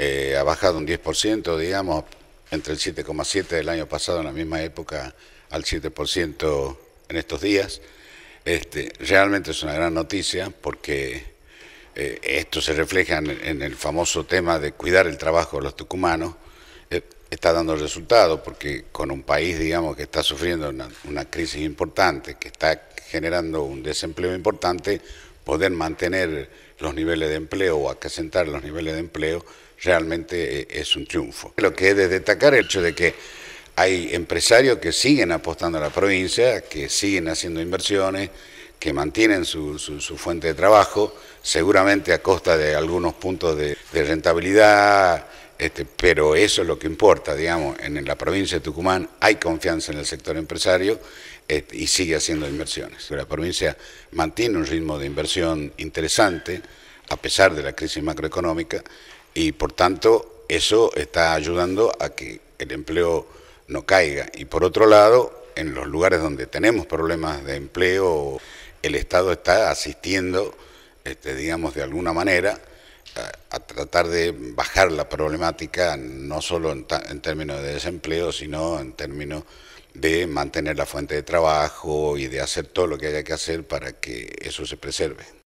Eh, ha bajado un 10%, digamos, entre el 7,7% del año pasado en la misma época al 7% en estos días. Este, realmente es una gran noticia porque eh, esto se refleja en, el famoso tema de cuidar el trabajo de los tucumanos. Eh, está dando resultado porque con un país, digamos, que está sufriendo una crisis importante, que está generando un desempleo importante, poder mantener los niveles de empleo o acrecentar los niveles de empleo realmente eh, es un triunfo. Lo que he de destacar es el hecho de que hay empresarios que siguen apostando a la provincia, que siguen haciendo inversiones, que mantienen su, fuente de trabajo, seguramente a costa de algunos puntos de rentabilidad este, pero eso es lo que importa, digamos, en la provincia de Tucumán hay confianza en el sector empresario este, y sigue haciendo inversiones. La provincia mantiene un ritmo de inversión interesante a pesar de la crisis macroeconómica y por tanto eso está ayudando a que el empleo no caiga. Y por otro lado, en los lugares donde tenemos problemas de empleo, el Estado está asistiendo, este, digamos, de alguna manera tratar de bajar la problemática no solo en, en, términos de desempleo, sino en términos de mantener la fuente de trabajo y de hacer todo lo que haya que hacer para que eso se preserve.